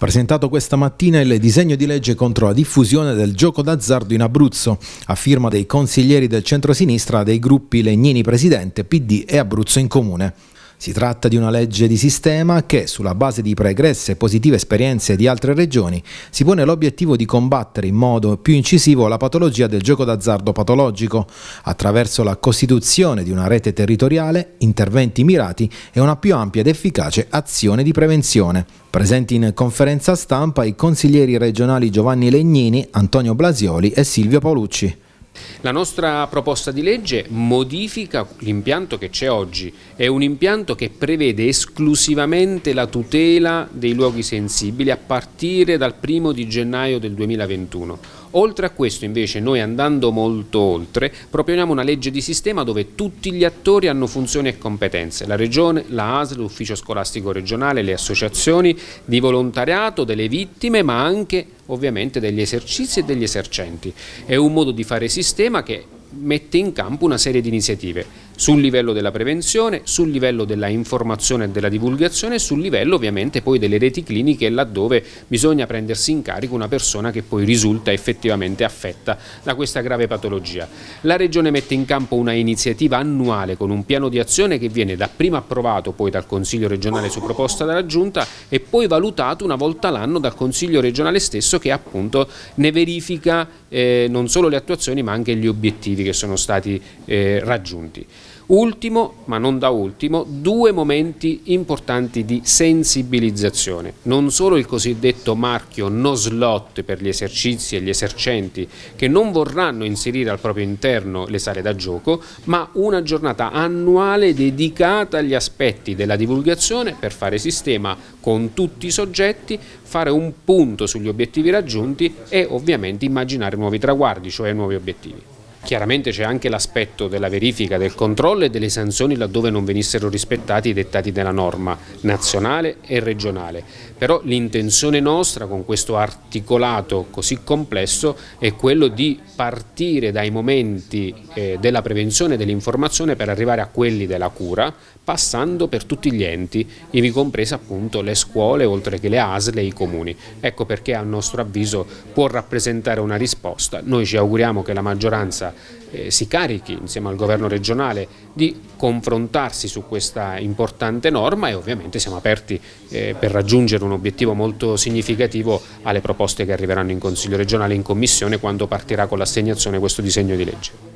presentato questa mattina il disegno di legge contro la diffusione del gioco d'azzardo in Abruzzo, a firma dei consiglieri del centro-sinistra dei gruppi Legnini Presidente, PD e Abruzzo in Comune. Si tratta di una legge di sistema che, sulla base di pregresse e positive esperienze di altre regioni, si pone l'obiettivo di combattere in modo più incisivo la patologia del gioco d'azzardo patologico, attraverso la costituzione di una rete territoriale, interventi mirati e una più ampia ed efficace azione di prevenzione. Presenti in conferenza stampa i consiglieri regionali Giovanni Legnini, Antonio Blasioli e Silvio Paolucci. La nostra proposta di legge modifica l'impianto che c'è oggi, è un impianto che prevede esclusivamente la tutela dei luoghi sensibili a partire dal 1 di gennaio del 2021. Oltre a questo invece noi andando molto oltre proponiamo una legge di sistema dove tutti gli attori hanno funzioni e competenze, la Regione, la ASL, l'Ufficio Scolastico Regionale, le associazioni di volontariato, delle vittime ma anche ovviamente degli esercizi e degli esercenti. È un modo di fare sistema che mette in campo una serie di iniziative sul livello della prevenzione, sul livello della informazione e della divulgazione e sul livello ovviamente poi delle reti cliniche laddove bisogna prendersi in carico una persona che poi risulta effettivamente affetta da questa grave patologia. La Regione mette in campo una iniziativa annuale con un piano di azione che viene dapprima approvato poi dal Consiglio regionale su proposta della Giunta e poi valutato una volta l'anno dal Consiglio regionale stesso che appunto ne verifica eh, non solo le attuazioni ma anche gli obiettivi che sono stati eh, raggiunti. Ultimo, ma non da ultimo, due momenti importanti di sensibilizzazione. Non solo il cosiddetto marchio no slot per gli esercizi e gli esercenti che non vorranno inserire al proprio interno le sale da gioco, ma una giornata annuale dedicata agli aspetti della divulgazione per fare sistema con tutti i soggetti, fare un punto sugli obiettivi raggiunti e ovviamente immaginare nuovi traguardi, cioè nuovi obiettivi. Chiaramente c'è anche l'aspetto della verifica, del controllo e delle sanzioni laddove non venissero rispettati i dettati della norma nazionale e regionale, però l'intenzione nostra con questo articolato così complesso è quello di partire dai momenti eh, della prevenzione e dell'informazione per arrivare a quelli della cura, passando per tutti gli enti, ivi comprese appunto le scuole, oltre che le ASL e i comuni. Ecco perché a nostro avviso può rappresentare una risposta. Noi ci auguriamo che la maggioranza eh, si carichi insieme al governo regionale di confrontarsi su questa importante norma e ovviamente siamo aperti eh, per raggiungere un obiettivo molto significativo alle proposte che arriveranno in Consiglio regionale e in Commissione quando partirà con l'assegnazione questo disegno di legge.